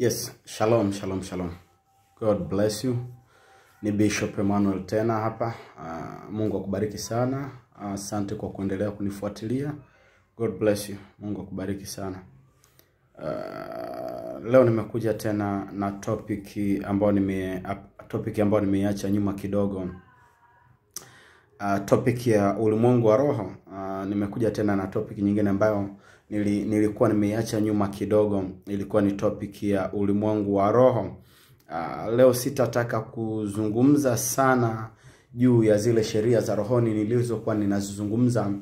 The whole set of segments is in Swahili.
Yes, shalom, shalom, shalom. God bless you. Ni Bishop Emmanuel tena hapa. Uh, Mungu akubariki sana. Asante uh, kwa kuendelea kunifuatilia. God bless you. Mungu akubariki sana. Uh, leo nimekuja tena na topic ambayo nime topic ambayo nimeiacha nyuma kidogo. Uh, topic ya ulimwengu wa roho. Uh, nimekuja tena na topic nyingine ambayo nili, nilikuwa nimeiacha nyuma kidogo, ilikuwa ni topic ya ulimwengu wa roho. Uh, leo sitataka kuzungumza sana juu ya zile sheria za rohoni nilizokuwa ninazizungumza,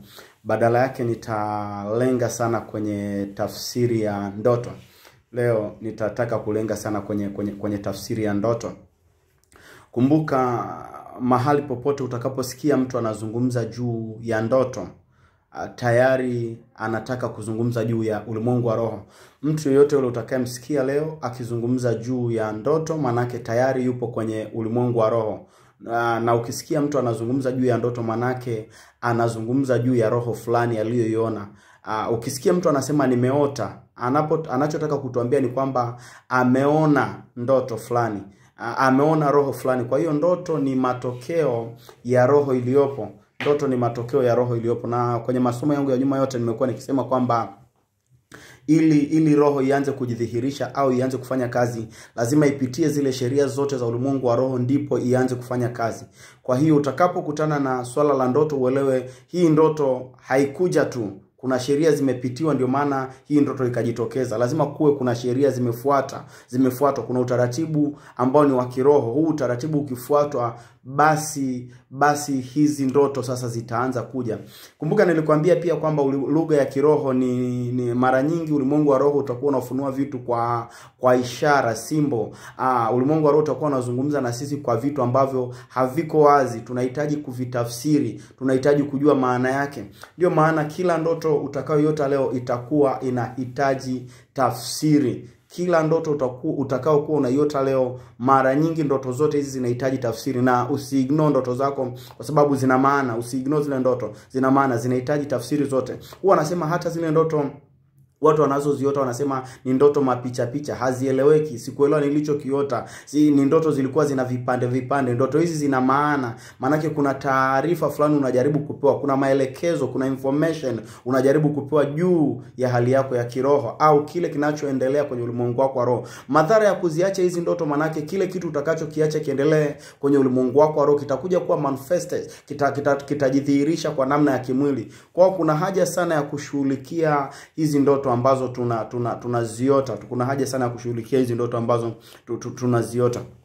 badala yake nitalenga sana kwenye tafsiri ya ndoto. Leo nitataka kulenga sana kwenye, kwenye, kwenye tafsiri ya ndoto. Kumbuka mahali popote utakaposikia mtu anazungumza juu ya ndoto, Ah, tayari anataka kuzungumza juu ya ulimwengu wa roho. Mtu yeyote yule utakayemsikia leo akizungumza juu ya ndoto, manake tayari yupo kwenye ulimwengu wa roho na ukisikia mtu anazungumza juu ya ndoto manake anazungumza juu ya roho fulani aliyoiona. Uh, ukisikia mtu anasema nimeota, anapo anachotaka kutuambia ni kwamba ameona ndoto fulani, ah, ameona roho fulani. Kwa hiyo ndoto ni matokeo ya roho iliyopo ndoto ni matokeo ya roho iliyopo na kwenye masomo yangu ya nyuma yote nimekuwa nikisema kwamba ili ili roho ianze kujidhihirisha au ianze kufanya kazi lazima ipitie zile sheria zote za ulimwengu wa roho ndipo ianze kufanya kazi kwa hiyo utakapokutana na swala la ndoto uelewe hii ndoto haikuja tu kuna sheria zimepitiwa ndio maana hii ndoto ikajitokeza lazima kuwe kuna sheria zimefuata zimefuatwa kuna utaratibu ambao ni wa kiroho huu utaratibu ukifuatwa basi basi hizi ndoto sasa zitaanza kuja. Kumbuka nilikwambia pia kwamba lugha ya kiroho ni, ni mara nyingi ulimwengu wa roho utakuwa unafunua vitu kwa kwa ishara simbo. Ah, ulimwengu wa roho utakuwa unazungumza na sisi kwa vitu ambavyo haviko wazi, tunahitaji kuvitafsiri, tunahitaji kujua maana yake. Ndio maana kila ndoto utakayoyota leo itakuwa inahitaji tafsiri kila ndoto utakaokuwa utakao kuwa unaiota leo, mara nyingi ndoto zote hizi zinahitaji tafsiri, na usiigno ndoto zako kwa sababu zina maana. usiigno zile ndoto, zina maana, zinahitaji tafsiri zote. Huwa anasema hata zile ndoto watu wanazoziota wanasema ni ndoto mapicha picha, hazieleweki, sikuelewa nilichokiota. Si ni ndoto zilikuwa zina vipande vipande. Ndoto hizi zina maana, maanake kuna taarifa fulani unajaribu kupewa, kuna maelekezo, kuna information unajaribu kupewa juu ya hali yako ya kiroho au kile kinachoendelea kwenye ulimwengu wako wa roho. Madhara ya kuziacha hizi ndoto, maanake kile kitu utakachokiacha kiendelee kwenye ulimwengu wako wa roho kitakuja kuwa manifested, kitajidhihirisha kita, kita, kita kwa namna ya kimwili. Kwao kuna haja sana ya kushughulikia hizi ndoto ndoto ambazo tunaziota tuna, tuna, kuna haja sana ya kushughulikia hizi ndoto ambazo tunaziota tuna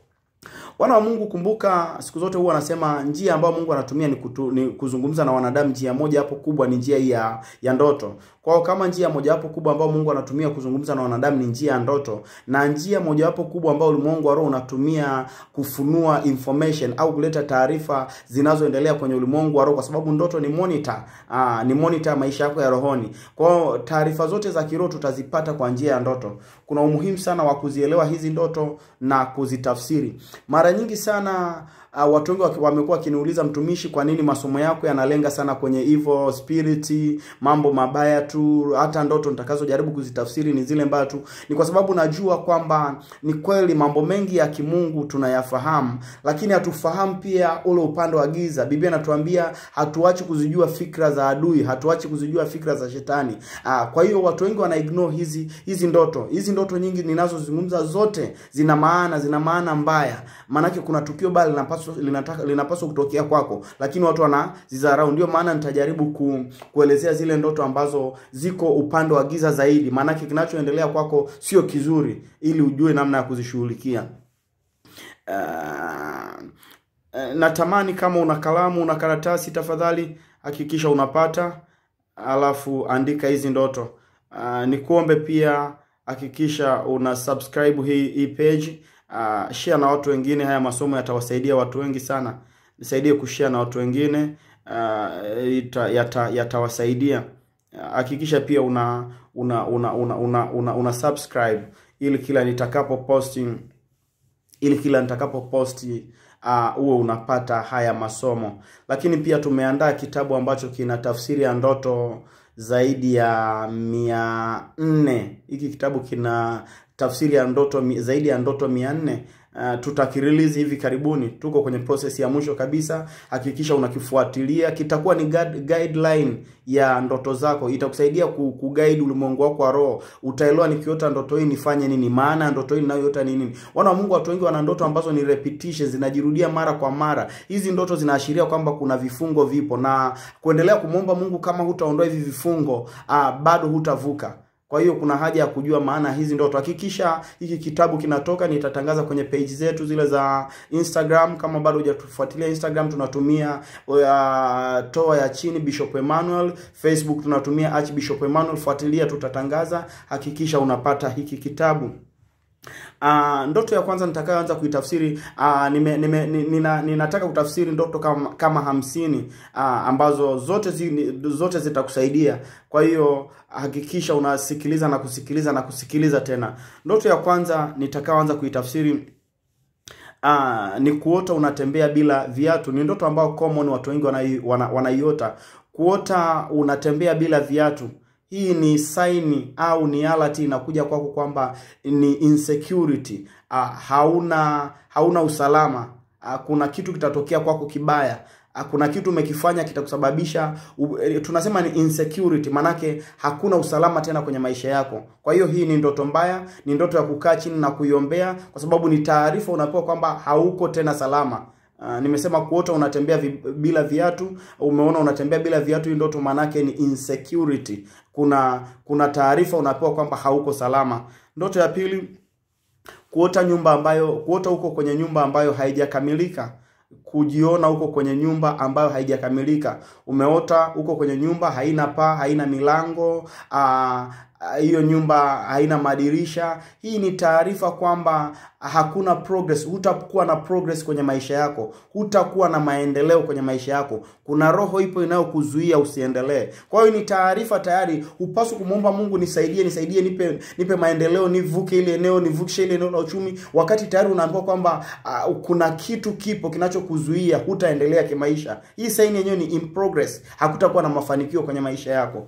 Wana wa Mungu, kumbuka, siku zote huwa anasema njia ambayo Mungu anatumia ni, kutu, ni kuzungumza na wanadamu. Njia moja hapo kubwa ni njia ya, ya ndoto kwao. Kama njia mojawapo kubwa ambayo Mungu anatumia kuzungumza na wanadamu ni njia ya ndoto, na njia mojawapo kubwa ambayo ulimwengu wa roho unatumia kufunua information au kuleta taarifa zinazoendelea kwenye ulimwengu wa roho, kwa sababu ndoto ni monitor, aa, ah, ni monitor maisha yako ya rohoni. Kwao taarifa zote za kiroho tutazipata kwa njia ya ndoto. Kuna umuhimu sana wa kuzielewa hizi ndoto na kuzitafsiri mara nyingi sana uh, watu wengi wamekuwa wakiniuliza mtumishi, kwa nini masomo yako yanalenga sana kwenye evil spirit mambo mabaya tu, hata ndoto nitakazojaribu kuzitafsiri ni zile mbaya tu. Ni kwa sababu najua kwamba ni kweli mambo mengi ya kimungu tunayafahamu, lakini hatufahamu pia ule upande wa giza. Biblia inatuambia hatuachi kuzijua fikra za adui, hatuachi kuzijua fikra za shetani. Uh, kwa hiyo watu wengi wana ignore hizi hizi ndoto. Hizi ndoto nyingi ninazozungumza zote zina maana, zina maana mbaya. Maanake kuna tukio bali linapaswa linapaswa linapaswa kutokea kwako, lakini watu wanazizarau Ndio maana nitajaribu ku, kuelezea zile ndoto ambazo ziko upande wa giza zaidi, maanake kinachoendelea kwako sio kizuri, ili ujue namna ya kuzishughulikia. Uh, natamani kama una kalamu una karatasi, tafadhali hakikisha unapata, alafu andika hizi ndoto. Uh, nikuombe pia hakikisha una subscribe hii, hii page uh, share na watu wengine. Haya masomo yatawasaidia watu wengi sana, nisaidie kushare na watu wengine uh, yatawasaidia yata, yata hakikisha pia una una una una, una, una, una subscribe ili kila nitakapo posti ili kila nitakapo posti ah, uh, unapata haya masomo. Lakini pia tumeandaa kitabu ambacho kina tafsiri ya ndoto zaidi ya mia nne. Hiki kitabu kina tafsiri ya ndoto zaidi ya ndoto 400 Uh, tutakirelease hivi karibuni, tuko kwenye process ya mwisho kabisa. Hakikisha unakifuatilia, kitakuwa ni guide, guideline ya ndoto zako, itakusaidia kuguide ulimwengu wako wa roho. Utaelewa nikiota ndoto hii nifanye nini, maana ndoto hii ninayoota ni nini. Wana wa Mungu, watu wengi wana ndoto ambazo ni repetition, zinajirudia mara kwa mara. Hizi ndoto zinaashiria kwamba kuna vifungo vipo, na kuendelea kumwomba Mungu, kama hutaondoa hivi vifungo, uh, bado hutavuka. Kwa hiyo kuna haja ya kujua maana hizi ndoto. Hakikisha hiki kitabu kinatoka, nitatangaza kwenye page zetu zile za Instagram. Kama bado hujatufuatilia Instagram, tunatumia uh, toa ya chini Bishop Emmanuel. Facebook tunatumia Archbishop Emmanuel. Fuatilia, tutatangaza. Hakikisha unapata hiki kitabu. Uh, ndoto ya kwanza nitakayoanza kuitafsiri uh, nime, nime, nina, ninataka kutafsiri ndoto kama, kama hamsini uh, ambazo zote zi, zote zitakusaidia. Kwa hiyo hakikisha unasikiliza na kusikiliza na kusikiliza tena. Ndoto ya kwanza nitakayoanza kuitafsiri uh, ni kuota unatembea bila viatu. Ni ndoto ambayo common watu wengi wanaiota wana, wana kuota unatembea bila viatu hii ni saini au ni alati inakuja kwako kwamba ni insecurity uh, hauna hauna usalama uh, kuna kitu kitatokea kwako kibaya ah, kuna kitu umekifanya kitakusababisha eh, tunasema ni insecurity manake hakuna usalama tena kwenye maisha yako kwa hiyo hii ni ndoto mbaya ni ndoto ya kukaa chini na kuiombea kwa sababu ni taarifa unapewa kwamba hauko tena salama Uh, nimesema kuota unatembea vi, bila viatu, umeona unatembea bila viatu, hii ndoto maanake ni insecurity. Kuna kuna taarifa unapewa kwamba hauko salama. Ndoto ya pili, kuota nyumba ambayo kuota huko kwenye nyumba ambayo haijakamilika kujiona huko kwenye nyumba ambayo haijakamilika. Umeota huko kwenye nyumba haina paa, haina milango, aa, ah, Ah, hiyo nyumba haina madirisha. Hii ni taarifa kwamba hakuna progress, hutakuwa na progress kwenye maisha yako, hutakuwa na maendeleo kwenye maisha yako. Kuna roho ipo inayokuzuia usiendelee. Kwa hiyo ni taarifa tayari, hupaswi kumwomba Mungu, nisaidie, nisaidie, nipe nipe maendeleo, nivuke ile eneo, nivukishe ile eneo la uchumi, wakati tayari unaambiwa kwamba uh, kuna kitu kipo kinachokuzuia, hutaendelea kimaisha. Hii saini yenyewe ni in progress, hakutakuwa na mafanikio kwenye maisha yako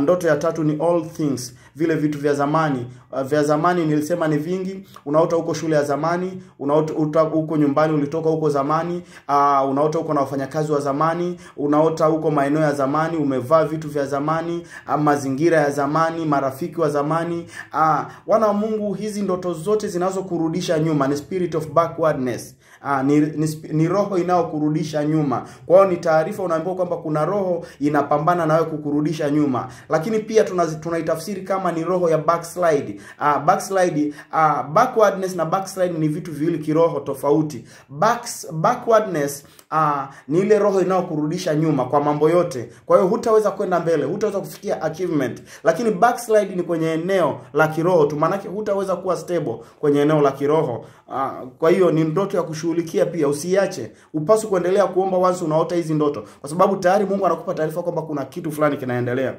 ndoto ya tatu ni all things, vile vitu vya zamani. Uh, vya zamani nilisema ni vingi. Unaota huko shule ya zamani, unaota huko nyumbani ulitoka huko zamani, uh, unaota huko na wafanyakazi wa zamani, unaota huko maeneo ya zamani, umevaa vitu vya zamani, uh, mazingira ya zamani, marafiki wa zamani. Uh, wana wa Mungu, hizi ndoto zote zinazokurudisha nyuma ni spirit of backwardness. Aa, ah, ni, ni, ni roho inayokurudisha nyuma. Kwa hiyo ni taarifa unaambiwa kwamba kuna roho inapambana na wewe kukurudisha nyuma, lakini pia tunaitafsiri tuna kama ni roho ya backslide. Aa, ah, backslide aa, ah, backwardness na backslide ni vitu viwili kiroho tofauti. Backs, backwardness aa, ni ile roho inayokurudisha nyuma kwa mambo yote, kwa hiyo hutaweza kwenda mbele, hutaweza kufikia achievement, lakini backslide ni kwenye eneo la kiroho tu, maanake hutaweza kuwa stable kwenye eneo la kiroho. Aa, kwa hiyo ni ndoto ya kushu kushughulikia pia, usiache. upaswe kuendelea kuomba once unaota hizi ndoto, kwa sababu tayari Mungu anakupa taarifa kwamba kuna kitu fulani kinaendelea.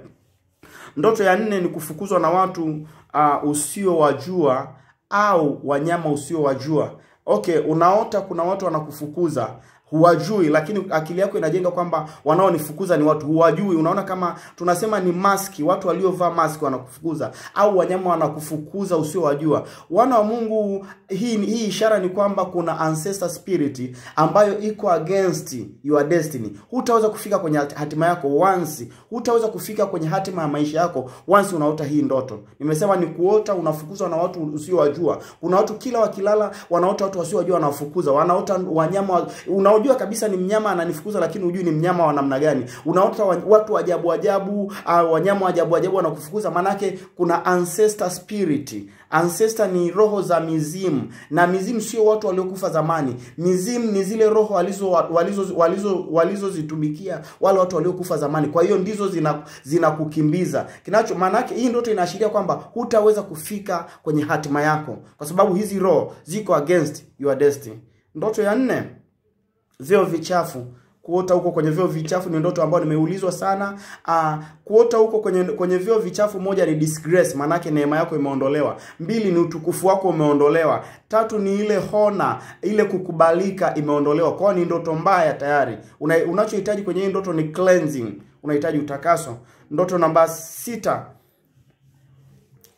Ndoto ya nne ni kufukuzwa na watu uh, usiowajua au wanyama usiowajua. Okay, unaota kuna watu wanakufukuza huwajui, lakini akili yako inajenga kwamba wanaonifukuza ni watu huwajui. Unaona, kama tunasema ni maski, watu waliovaa maski wanakufukuza, au wanyama wanakufukuza usiowajua. Wana wa Mungu, hii hii ishara ni kwamba kuna ancestor spirit ambayo iko against your destiny. Hutaweza kufika kwenye hatima yako once, hutaweza kufika kwenye hatima ya maisha yako once unaota hii ndoto. Nimesema ni kuota unafukuzwa na watu usiowajua. Kuna watu kila wakilala wanaota watu wasiowajua, wanafukuza, wanaota wanyama una unaojua kabisa ni mnyama ananifukuza lakini hujui ni mnyama wa namna gani unaota watu ajabu ajabu uh, wanyama ajabu ajabu wanakufukuza manake kuna ancestor spirit ancestor ni roho za mizimu na mizimu sio watu waliokufa zamani mizimu ni zile roho walizozitumikia walizo, walizo, walizo, walizo wale watu waliokufa zamani kwa hiyo ndizo zinakukimbiza zina, zina kinacho maanake hii ndoto inaashiria kwamba hutaweza kufika kwenye hatima yako kwa sababu hizi roho ziko against your destiny ndoto ya nne vyoo vichafu kuota huko kwenye vyoo vichafu ni ndoto ambayo nimeulizwa sana. Uh, kuota huko kwenye, kwenye vyoo vichafu, moja ni disgrace, maanake neema yako imeondolewa. Mbili ni utukufu wako umeondolewa. Tatu ni ile hona, ile kukubalika imeondolewa. Kwao ni ndoto mbaya tayari. Una, unachohitaji kwenye hii ndoto ni cleansing, unahitaji utakaso. Ndoto namba sita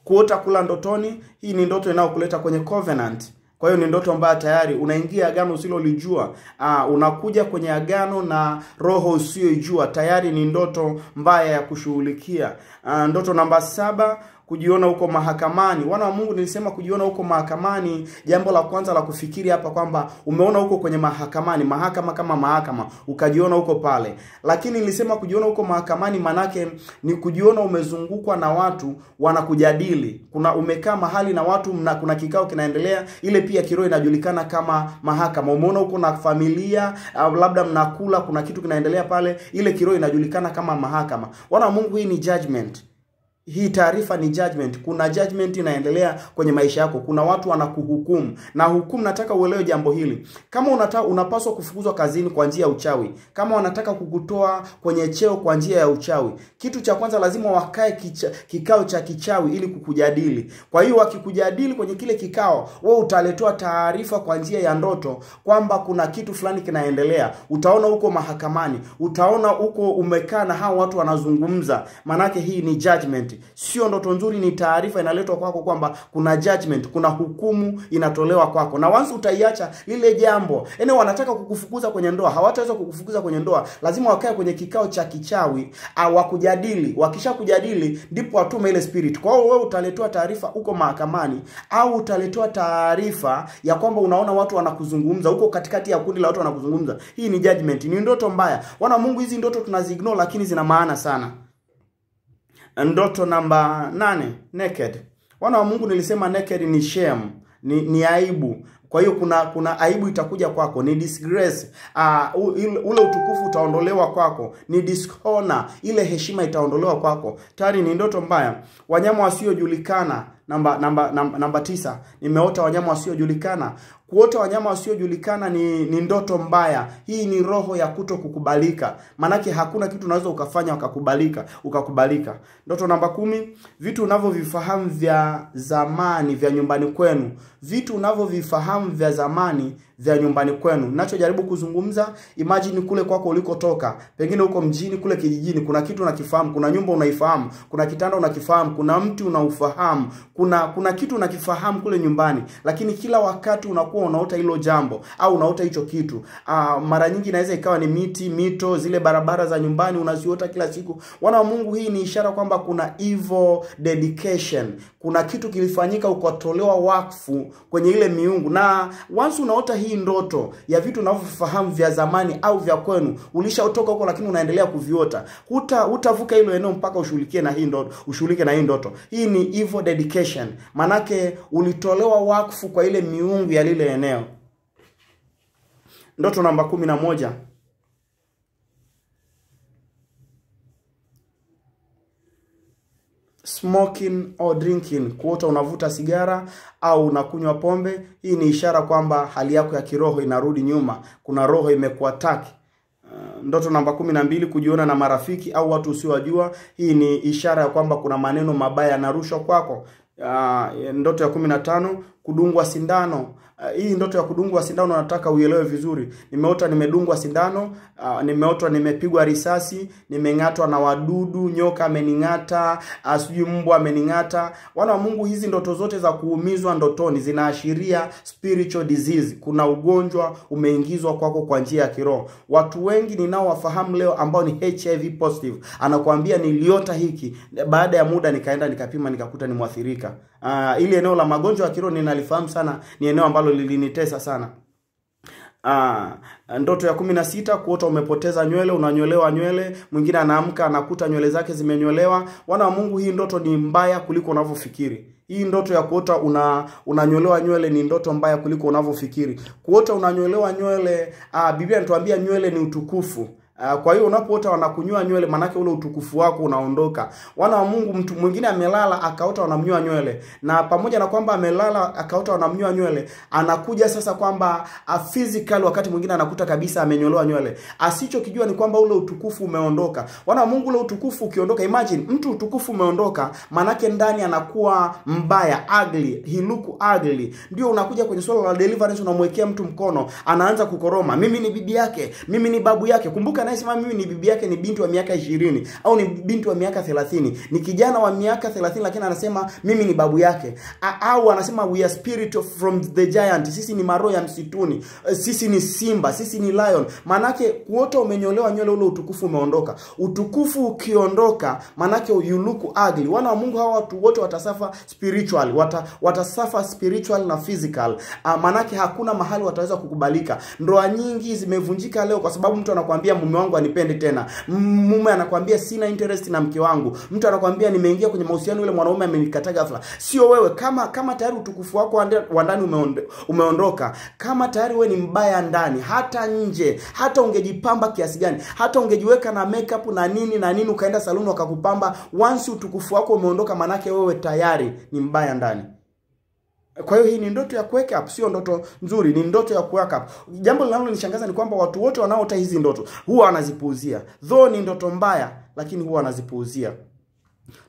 kuota kula ndotoni. Hii ni ndoto inayokuleta kwenye covenant kwa hiyo ni ndoto ambayo tayari unaingia agano usilolijua. Ah, unakuja kwenye agano na roho usiyoijua. Tayari ni ndoto mbaya ya kushughulikia. Ah, ndoto namba saba kujiona huko mahakamani. Wana wa Mungu, nilisema kujiona huko mahakamani, jambo la kwanza la kufikiri hapa kwamba umeona huko kwenye mahakamani, mahakama kama mahakama, ukajiona huko pale. Lakini nilisema kujiona huko mahakamani, manake ni kujiona umezungukwa na watu wanakujadili, kuna umekaa mahali na watu mna, kuna kikao kinaendelea, ile pia kiroho inajulikana kama mahakama. Umeona huko na familia, labda mnakula, kuna kitu kinaendelea pale, ile kiroho inajulikana kama mahakama. Wana wa Mungu, hii ni judgment hii taarifa ni judgment. Kuna judgment inaendelea kwenye maisha yako, kuna watu wanakuhukumu na hukumu. Nataka uelewe jambo hili, kama unataka unapaswa kufukuzwa kazini kwa njia ya uchawi, kama wanataka kukutoa kwenye cheo kwa njia ya uchawi, kitu cha kwanza lazima wakae kicha, kikao cha kichawi ili kukujadili. Kwa hiyo wakikujadili kwenye kile kikao, we utaletewa taarifa kwa njia ya ndoto kwamba kuna kitu fulani kinaendelea. Utaona huko mahakamani, utaona huko umekaa na hao watu wanazungumza, manake hii ni judgment. Sio ndoto nzuri, ni taarifa inaletwa kwako kwamba kuna judgment, kuna hukumu inatolewa kwako, na once utaiacha lile jambo, ene yaani wanataka kukufukuza kwenye ndoa, hawataweza kukufukuza kwenye ndoa, lazima wakae kwenye kikao cha kichawi wakujadili. Wakisha kujadili, ndipo watume ile spirit. Kwa hiyo wewe utaletewa taarifa huko mahakamani, au utaletewa taarifa ya kwamba unaona watu wanakuzungumza huko katikati ya kundi la watu wanakuzungumza. Hii ni judgment, ni ndoto mbaya. Wana Mungu, hizi ndoto tunazignore lakini zina maana sana. Ndoto namba nane, naked. Wana wa Mungu, nilisema naked ni shame, ni, ni aibu. Kwa hiyo kuna kuna aibu itakuja kwako, ni disgrace. Uh, ule utukufu utaondolewa kwako, ni dishonor, ile heshima itaondolewa kwako. Tayari ni ndoto mbaya. Wanyama wasiojulikana namba, namba, namba, namba tisa, nimeota wanyama wasiojulikana. Kuota wanyama wasiojulikana ni, ni ndoto mbaya. Hii ni roho ya kuto kukubalika, manake hakuna kitu unaweza ukafanya ukakubalika ukakubalika. Ndoto namba kumi, vitu unavyovifahamu vya zamani vya nyumbani kwenu, vitu unavyovifahamu vya zamani za nyumbani kwenu. Ninachojaribu kuzungumza, imagine kule kwako ulikotoka, pengine uko mjini kule kijijini, kuna kitu unakifahamu, kuna nyumba unaifahamu, kuna kitanda unakifahamu, kuna mti unaufahamu, kuna kuna kitu unakifahamu kule nyumbani, lakini kila wakati unakuwa unaota hilo jambo au unaota hicho kitu. Uh, mara nyingi inaweza ikawa ni miti, mito, zile barabara za nyumbani unaziota kila siku. Wana wa Mungu, hii ni ishara kwamba kuna evil dedication, kuna kitu kilifanyika ukatolewa wakfu kwenye ile miungu, na once unaota hii hii ndoto ya vitu unavyofahamu vya zamani au vya kwenu, ulishatoka huko lakini unaendelea kuviota. utavuka hutavuka hilo eneo mpaka ushughulikie na hii ndoto, ushughulike na hii ndoto. Hii ni evil dedication. Manake ulitolewa wakfu kwa ile miungu ya lile eneo. Ndoto namba kumi na moja smoking or drinking, kuota unavuta sigara au unakunywa pombe. Hii ni ishara kwamba hali yako ya kiroho inarudi nyuma, kuna roho imekuataki. Eh, ndoto namba kumi na mbili, kujiona na marafiki au watu usiowajua. Hii ni ishara ya kwamba kuna maneno mabaya yanarushwa kwako. Ah, eh, ndoto ya kumi na tano, kudungwa sindano uh, hii ndoto ya kudungwa sindano nataka uielewe vizuri. Nimeota nimedungwa sindano, uh, nimeota nimepigwa risasi, nimeng'atwa na wadudu, nyoka amening'ata, uh, sijui mbwa amening'ata. Wana wa Mungu, hizi ndoto zote za kuumizwa ndotoni zinaashiria spiritual disease. Kuna ugonjwa umeingizwa kwako kwa njia ya kiroho. Watu wengi ninaowafahamu leo ambao ni HIV positive anakuambia niliota hiki, baada ya muda nikaenda nikapima nikakuta ni mwathirika. Uh, ili eneo la magonjwa ya kiroho ninalifahamu sana, ni eneo ambalo ambalo lilinitesa sana. Aa, ah, ndoto ya kumi na sita kuota umepoteza nywele unanyolewa nywele mwingine anaamka anakuta nywele zake zimenyolewa wana wa mungu hii ndoto ni mbaya kuliko unavyofikiri hii ndoto ya kuota una unanyolewa nywele ni ndoto mbaya kuliko unavyofikiri kuota unanyolewa nywele ah, biblia natuambia nywele ni utukufu Uh, kwa hiyo unapoota wanakunyua nywele, manake ule utukufu wako unaondoka. Wana wa Mungu, mtu mwingine amelala akaota wanamnyua nywele, na pamoja na kwamba amelala akaota wanamnyua nywele, anakuja sasa kwamba ah, physical wakati mwingine anakuta kabisa amenyolewa nywele. Asichokijua ni kwamba ule utukufu umeondoka. Wana wa Mungu, ule utukufu ukiondoka, imagine mtu utukufu umeondoka, manake ndani anakuwa mbaya, ugly, he look ugly. Ndio unakuja kwenye swala la deliverance, unamwekea mtu mkono, anaanza kukoroma, mimi ni bibi yake, mimi ni babu yake. Kumbuka anayesema mimi ni bibi yake ni binti wa miaka ishirini au ni binti wa miaka thelathini ni kijana wa miaka thelathini lakini anasema mimi ni babu yake A, au anasema we are spirit of, from the giant sisi ni maroho ya msituni eh, sisi ni simba sisi ni lion maanake wote umenyolewa nywele ule utukufu umeondoka utukufu ukiondoka maanake you look ugly wana wa mungu hawa watu wote watasafa spiritual wata, watasafa spiritual na physical uh, ah, maanake hakuna mahali wataweza kukubalika ndoa nyingi zimevunjika leo kwa sababu mtu anakuambia mume wangu anipende tena mume anakwambia sina interest na mke wangu mtu anakwambia nimeingia kwenye mahusiano yule mwanaume amenikataa ghafla sio wewe kama kama tayari utukufu wako wa ndani umeonde, umeondoka kama tayari wewe ni mbaya ndani hata nje hata ungejipamba kiasi gani hata ungejiweka na makeup na nini na nini ukaenda saluni wakakupamba once utukufu wako umeondoka manake wewe tayari ni mbaya ndani kwa hiyo hii ni ndoto ya kuweka up, sio ndoto nzuri, ni ndoto ya kuweka up. Jambo linalonishangaza ni kwamba watu wote wanaota hizi ndoto huwa wanazipuuzia dho ni ndoto mbaya, lakini huwa wanazipuuzia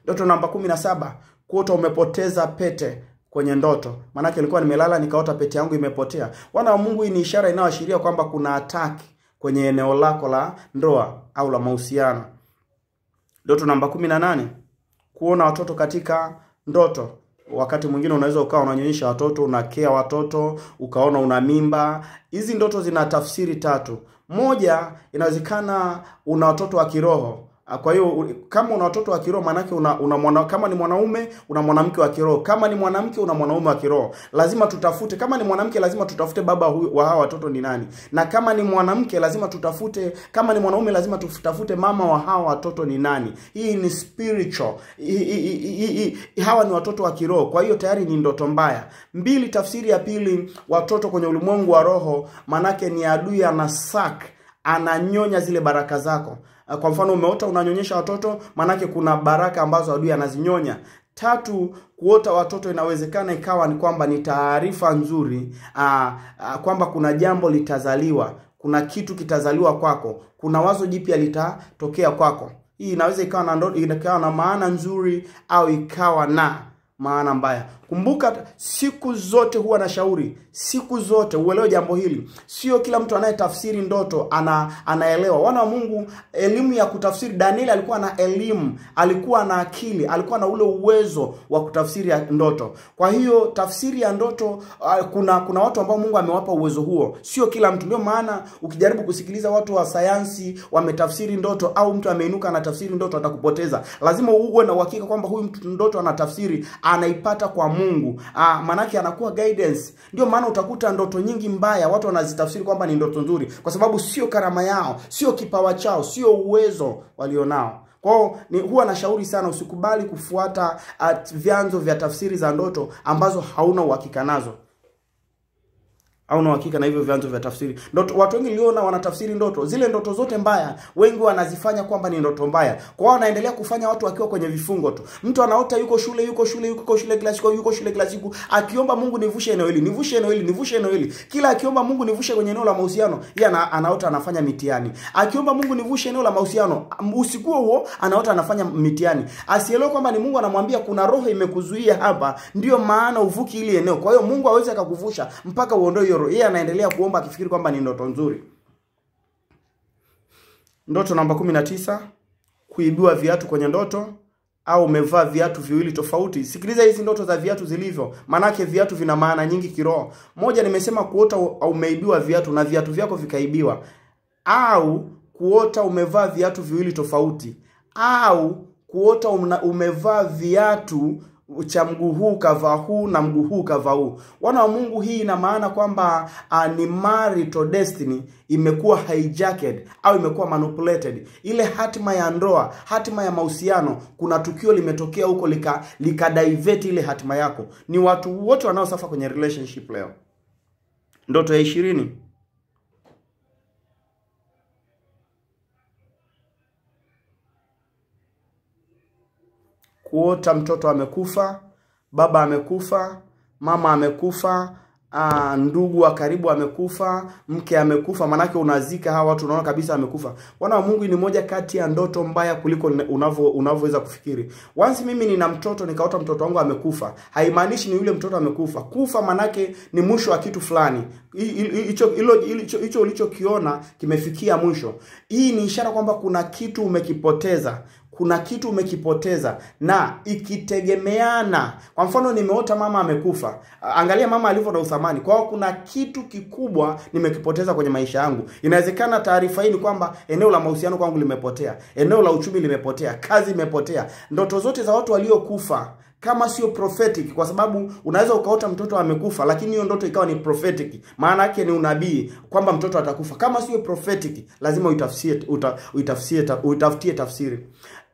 Ndoto namba kumi na saba, kuota umepoteza pete kwenye ndoto. Maanake nilikuwa nimelala nikaota pete yangu imepotea. Wana wa Mungu, hii ni ishara inayoashiria kwamba kuna ataki kwenye eneo lako la ndoa au la mahusiano. Ndoto namba kumi na nane, kuona watoto katika ndoto wakati mwingine unaweza ukawa unanyonyesha watoto unakea watoto ukaona una mimba hizi ndoto zina tafsiri tatu moja inawezekana una watoto wa kiroho Ah, kwa hiyo kama una watoto wa kiroho manake una, una mwana, kama ni mwanaume una mwanamke wa kiroho, kama ni mwanamke una mwanaume wa kiroho. Lazima tutafute, kama ni mwanamke lazima tutafute baba huyu wa hawa watoto ni nani, na kama ni mwanamke lazima tutafute, kama ni mwanaume lazima tutafute mama wa hawa watoto ni nani. Hii ni spiritual, hii, hii, hii, hii, hawa ni watoto wa kiroho. Kwa hiyo tayari ni ndoto mbaya. Mbili, tafsiri ya pili, watoto kwenye ulimwengu wa roho manake ni adui anasak, ananyonya zile baraka zako Eh, kwa mfano umeota unanyonyesha watoto, maanake kuna baraka ambazo adui anazinyonya. Tatu, kuota watoto inawezekana ikawa ni kwamba ni taarifa nzuri ah, ah, kwamba kuna jambo litazaliwa, kuna kitu kitazaliwa kwako, kuna wazo jipya litatokea kwako. Hii inaweza ikawa na, ikawa na maana nzuri au ikawa na maana mbaya. Kumbuka siku zote huwa na shauri, siku zote uelewe jambo hili. Sio kila mtu anayetafsiri ndoto ana anaelewa. Wana wa Mungu, elimu ya kutafsiri, Danieli alikuwa na elimu, alikuwa na akili, alikuwa na ule uwezo wa kutafsiri ndoto. Kwa hiyo tafsiri ya ndoto, ah, kuna kuna watu ambao Mungu amewapa uwezo huo, sio kila mtu. Ndio maana ukijaribu kusikiliza watu wa sayansi wametafsiri ndoto au mtu ameinuka na tafsiri ndoto, atakupoteza. Lazima uwe na uhakika kwamba huyu mtu ndoto anatafsiri anaipata kwa mungu Mungu. Ah, manake anakuwa guidance. Ndio maana utakuta ndoto nyingi mbaya watu wanazitafsiri kwamba ni ndoto nzuri kwa sababu sio karama yao, sio kipawa chao, sio uwezo walionao. Kwao ni huwa nashauri sana usikubali kufuata ah, vyanzo vya tafsiri za ndoto ambazo hauna uhakika nazo au na uhakika na hivyo vyanzo vya tafsiri. Ndoto watu wengi niliona wanatafsiri ndoto. Zile ndoto zote mbaya, wengi wanazifanya kwamba ni ndoto mbaya. Kwa hiyo wanaendelea kufanya watu wakiwa kwenye vifungo tu. Mtu anaota yuko shule, yuko shule, yuko shule kila siku, yuko shule kila siku, akiomba Mungu nivushe eneo hili, nivushe eneo hili, nivushe eneo hili. Kila akiomba Mungu nivushe kwenye eneo la mahusiano, yeye ana, anaota anafanya mitihani. Akiomba Mungu nivushe eneo la mahusiano, usiku huo anaota anafanya mitihani. Asielewe kwamba ni Mungu anamwambia kuna roho imekuzuia hapa, ndio maana uvuki ili eneo. Kwa hiyo Mungu hawezi akakuvusha mpaka uondoe nyororo. Yeye anaendelea kuomba akifikiri kwamba ni ndoto nzuri. Ndoto namba 19 kuibiwa viatu kwenye ndoto au umevaa viatu viwili tofauti. Sikiliza hizi ndoto za viatu zilivyo, manake viatu vina maana nyingi kiroho. Moja, nimesema kuota umeibiwa viatu na viatu vyako vikaibiwa, au kuota umevaa viatu viwili tofauti, au kuota umevaa viatu cha mguu huu kavaa huu na mguu huu kavaa huu. Wana wa Mungu, hii ina maana kwamba uh, ni marital destiny imekuwa hijacked au imekuwa manipulated. Ile hatima ya ndoa, hatima ya mahusiano, kuna tukio limetokea huko lika, lika divert ile hatima yako. Ni watu wote wanaosafa kwenye relationship leo. Ndoto ya ishirini kuota mtoto amekufa, baba amekufa, mama amekufa, Uh, ndugu wa karibu amekufa, mke amekufa, manake unazika hawa watu unaona kabisa amekufa. Wana wa Mungu, ni moja kati ya ndoto mbaya kuliko unavyo unavyoweza kufikiri. Once mimi nina mtoto nikaota mtoto wangu amekufa, haimaanishi ni yule mtoto amekufa. Kufa manake ni mwisho wa kitu fulani, hicho ulichokiona kimefikia mwisho. Hii ni ishara kwamba kuna kitu umekipoteza, kuna kitu umekipoteza na ikitegemeana. Kwa mfano, nimeota mama amekufa, angalia mama alivyo na uthamani kwao. Kuna kitu kikubwa nimekipoteza kwenye maisha yangu. Inawezekana taarifa hii ni kwamba eneo la mahusiano kwangu limepotea, eneo la uchumi limepotea, kazi imepotea, ndoto zote za watu waliokufa kama sio prophetic, kwa sababu unaweza ukaota mtoto amekufa, lakini hiyo ndoto ikawa ni prophetic, maana yake ni unabii kwamba mtoto atakufa. Kama sio prophetic, lazima uitafsie uita, uitafsie, uitafutie tafsiri.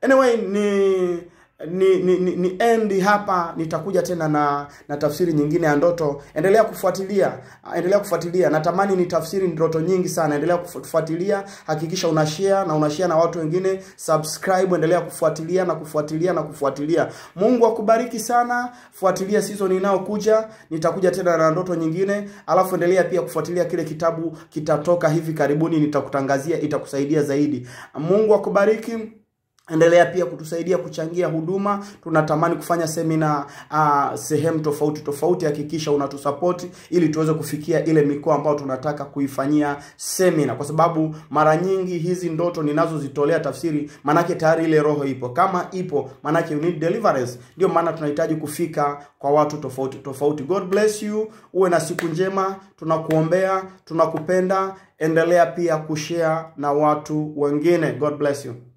Anyway, ni ni, ni, ni, ni end hapa. Nitakuja tena na na tafsiri nyingine ya ndoto. Endelea kufuatilia, endelea kufuatilia. Natamani ni tafsiri ndoto nyingi sana. Endelea kufuatilia, hakikisha una share na una share na watu wengine. Subscribe, endelea kufuatilia na kufuatilia na kufuatilia. Mungu akubariki sana. Fuatilia season inayokuja, nitakuja tena na ndoto nyingine. Alafu endelea pia kufuatilia kile kitabu kitatoka hivi karibuni, nitakutangazia, itakusaidia zaidi. Mungu akubariki endelea pia kutusaidia kuchangia huduma. Tunatamani kufanya semina uh, sehemu tofauti tofauti, hakikisha unatusapoti ili tuweze kufikia ile mikoa ambayo tunataka kuifanyia semina, kwa sababu mara nyingi hizi ndoto ninazozitolea tafsiri, manake tayari ile roho ipo. Kama ipo, manake you need deliverance. Ndio maana tunahitaji kufika kwa watu tofauti tofauti. God bless you, uwe na siku njema, tunakuombea, tunakupenda. Endelea pia kushare na watu wengine. God bless you.